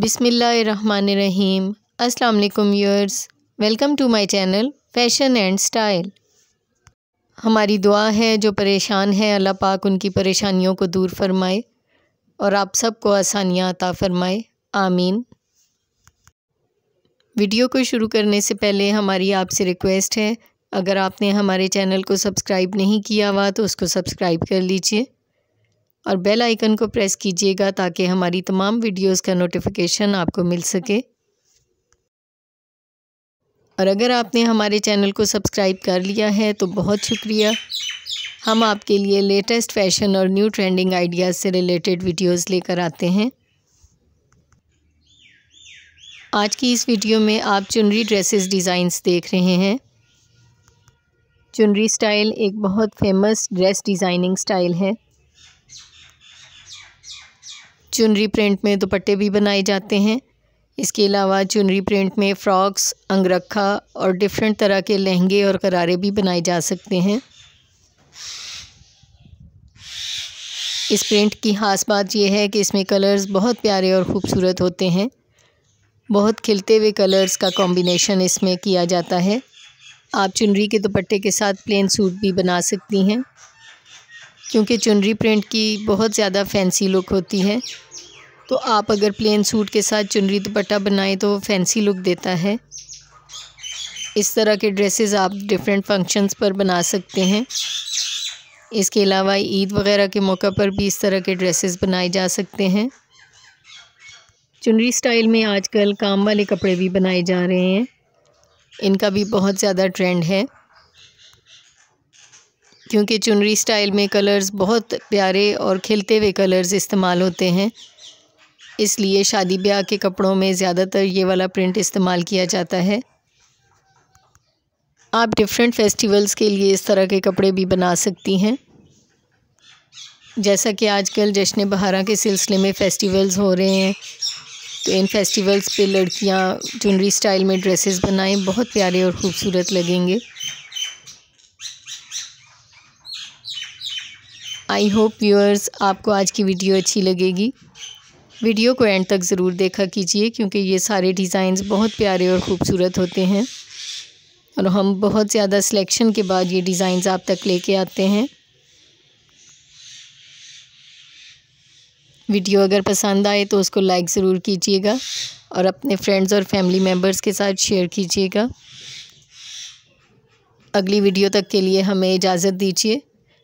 बिसमीम् अल्लाम यर्स welcome to my channel fashion and style हमारी दुआ है जो परेशान है अल्लाह पाक उनकी परेशानियों को दूर फरमाए और आप सबको आसानियाँ अता फरमाए आमीन वीडियो को शुरू करने से पहले हमारी आपसे रिक्वेस्ट है अगर आपने हमारे चैनल को सब्सक्राइब नहीं किया हुआ तो उसको सब्सक्राइब कर लीजिए और बेल आइकन को प्रेस कीजिएगा ताकि हमारी तमाम वीडियोस का नोटिफिकेशन आपको मिल सके और अगर आपने हमारे चैनल को सब्सक्राइब कर लिया है तो बहुत शुक्रिया हम आपके लिए लेटेस्ट फैशन और न्यू ट्रेंडिंग आइडियाज़ से रिलेटेड वीडियोस लेकर आते हैं आज की इस वीडियो में आप चुनरी ड्रेसेस डिज़ाइंस देख रहे हैं चुनरी स्टाइल एक बहुत फेमस ड्रेस डिज़ाइनिंग स्टाइल है चुनरी प्रिंट में दुपट्टे भी बनाए जाते हैं इसके अलावा चुनरी प्रिंट में फ़्रॉक्स अंगरखा और डिफरेंट तरह के लहंगे और करारे भी बनाए जा सकते हैं इस प्रिंट की ख़ास बात यह है कि इसमें कलर्स बहुत प्यारे और ख़ूबसूरत होते हैं बहुत खिलते हुए कलर्स का कॉम्बिनेशन इसमें किया जाता है आप चुनरी के दुपट्टे के साथ प्लेन सूट भी बना सकती हैं क्योंकि चुनरी प्रिंट की बहुत ज़्यादा फैंसी लुक होती है तो आप अगर प्लेन सूट के साथ चुनरी दुपट्टा बनाएं तो फैंसी लुक देता है इस तरह के ड्रेसेस आप डिफरेंट फंक्शंस पर बना सकते हैं इसके अलावा ईद वगैरह के मौका पर भी इस तरह के ड्रेसेस बनाए जा सकते हैं चुनरी स्टाइल में आजकल काम वाले कपड़े भी बनाए जा रहे हैं इनका भी बहुत ज़्यादा ट्रेंड है क्योंकि चुनरी स्टाइल में कलर्स बहुत प्यारे और खिलते हुए कलर्स इस्तेमाल होते हैं इसलिए शादी ब्याह के कपड़ों में ज़्यादातर ये वाला प्रिंट इस्तेमाल किया जाता है आप डिफरेंट फेस्टिवल्स के लिए इस तरह के कपड़े भी बना सकती हैं जैसा कि आजकल जश्न बहारा के सिलसिले में फ़ेस्टिवल्स हो रहे हैं तो इन फेस्टिवल्स पे लड़कियां चुनरी स्टाइल में ड्रेसेस बनाएं बहुत प्यारे और ख़ूबसूरत लगेंगे आई होप व्यूअर्स आपको आज की वीडियो अच्छी लगेगी वीडियो को एंड तक ज़रूर देखा कीजिए क्योंकि ये सारे डिज़ाइंस बहुत प्यारे और ख़ूबसूरत होते हैं और हम बहुत ज़्यादा सिलेक्शन के बाद ये डिज़ाइंस आप तक लेके आते हैं वीडियो अगर पसंद आए तो उसको लाइक ज़रूर कीजिएगा और अपने फ्रेंड्स और फैमिली मेम्बर्स के साथ शेयर कीजिएगा अगली वीडियो तक के लिए हमें इजाज़त दीजिए